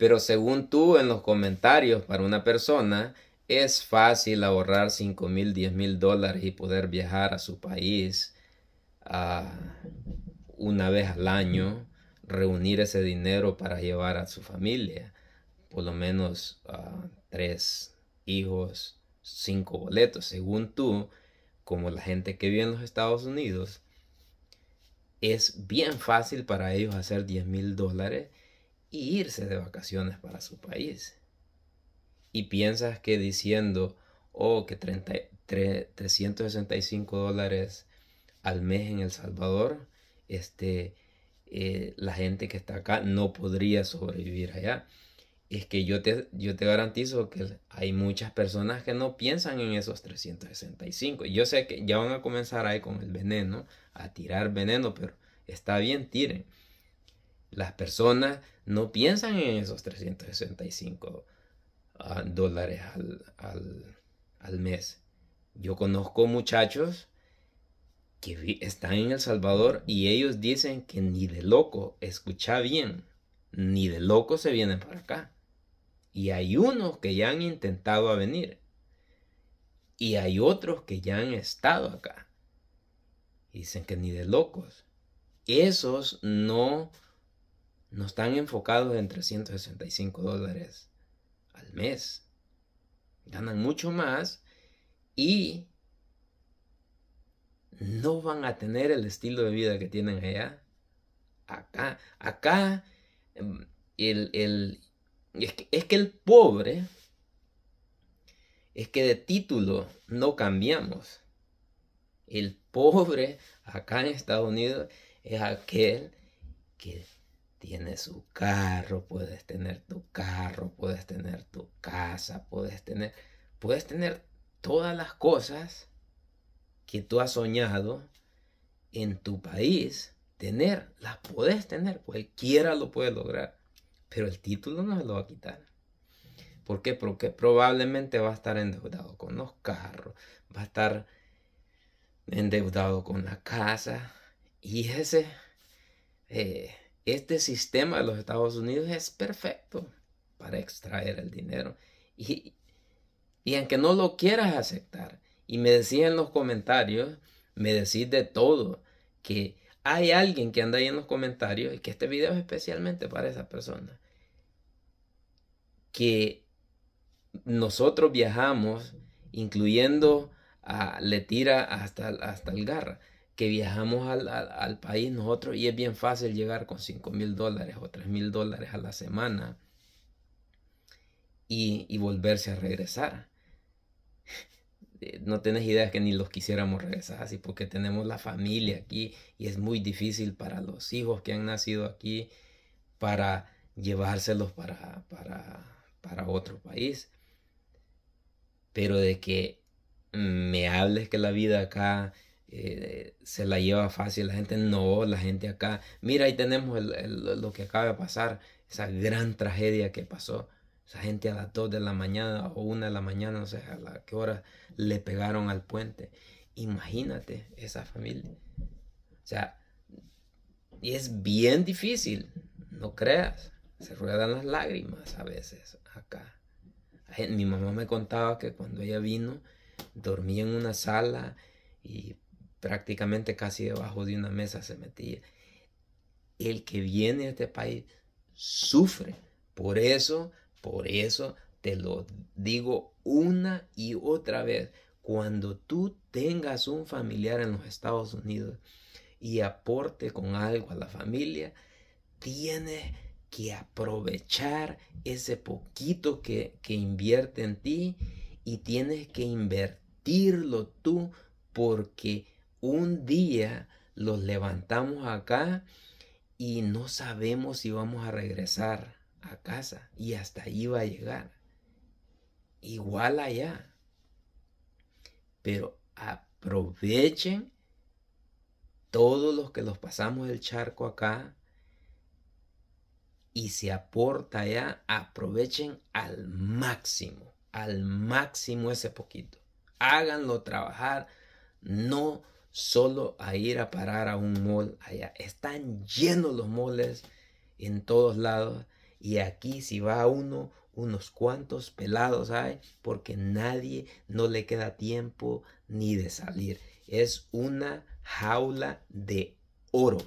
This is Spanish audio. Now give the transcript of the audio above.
Pero según tú en los comentarios para una persona, es fácil ahorrar 5 mil, 10 mil dólares y poder viajar a su país ah, una vez al año, reunir ese dinero para llevar a su familia, por lo menos ah, tres hijos, cinco boletos, según tú, como la gente que vive en los Estados Unidos, es bien fácil para ellos hacer 10 mil dólares irse de vacaciones para su país. Y piensas que diciendo, oh, que 365 dólares al mes en El Salvador, este, eh, la gente que está acá no podría sobrevivir allá. Es que yo te, yo te garantizo que hay muchas personas que no piensan en esos 365. Yo sé que ya van a comenzar ahí con el veneno, a tirar veneno, pero está bien, tiren las personas no piensan en esos 365 ah, dólares al, mes. Yo conozco muchachos que están en El Salvador y ellos dicen que ni de loco, escucha bien, ni de loco se vienen para acá. Y hay unos que ya han intentado a venir. Y hay otros que ya han estado acá. dicen que ni de locos. Esos no no están enfocados en 365 dólares al mes. Ganan mucho más y no van a tener el estilo de vida que tienen allá. Acá, acá, em, el, es, que, es que el pobre, es que de título no cambiamos. El pobre acá en Estados Unidos es aquel que tiene su carro, puedes tener tu carro, puedes tener tu casa, puedes tener, puedes tener todas las cosas que tú has soñado en tu país, tener, las puedes tener, cualquiera lo puede lograr, pero el título no se lo va a quitar. ¿Por qué? Porque probablemente va a estar endeudado con los carros, va a estar endeudado con la casa y ese... Eh, este sistema de los Estados Unidos es perfecto para extraer el dinero. Y, aunque no lo quieras aceptar, y me decís en los comentarios, me decís de todo, que hay alguien que anda ahí en los comentarios, y que este video es especialmente para esa persona, que nosotros viajamos, incluyendo a Letira hasta, hasta el Garra que viajamos al, país nosotros y es bien fácil llegar con 5 mil dólares o 3 mil dólares a la semana y, volverse a regresar. Eh, no tenés idea que ni los quisiéramos regresar así porque tenemos la familia aquí y es muy difícil para los hijos que han nacido aquí para llevárselos para, para, para otro país. Pero de que mm, me hables que la vida acá eh, se la lleva fácil, la gente no, la gente acá. Mira, ahí tenemos lo que acaba de pasar, esa gran tragedia que pasó. Esa gente a las 2 de la mañana o 1 de la mañana, no sé a la qué hora, le pegaron al puente. Imagínate esa familia. O sea, y es bien difícil, no creas. Se ruedan las lágrimas a veces acá. Mi mamá me contaba que cuando ella vino, dormía en una sala y prácticamente casi debajo de una mesa se metía. El que viene a este país sufre. Por eso, por eso te lo digo una y otra vez. Cuando tú tengas un familiar en los Estados Unidos y aporte con algo a la familia, tienes que aprovechar ese poquito que, que invierte en ti y tienes que invertirlo tú porque un día los levantamos acá y no sabemos si vamos a regresar a casa y hasta ahí va a llegar. Igual allá. Pero aprovechen todos los que los pasamos el charco acá y se aporta allá, aprovechen al máximo, al máximo ese poquito. Háganlo trabajar, no solo a ir a parar a un mall allá. Están llenos los moles en todos lados. Y aquí si va uno, unos cuantos pelados hay, porque nadie no le queda tiempo ni de salir. Es una jaula de oro.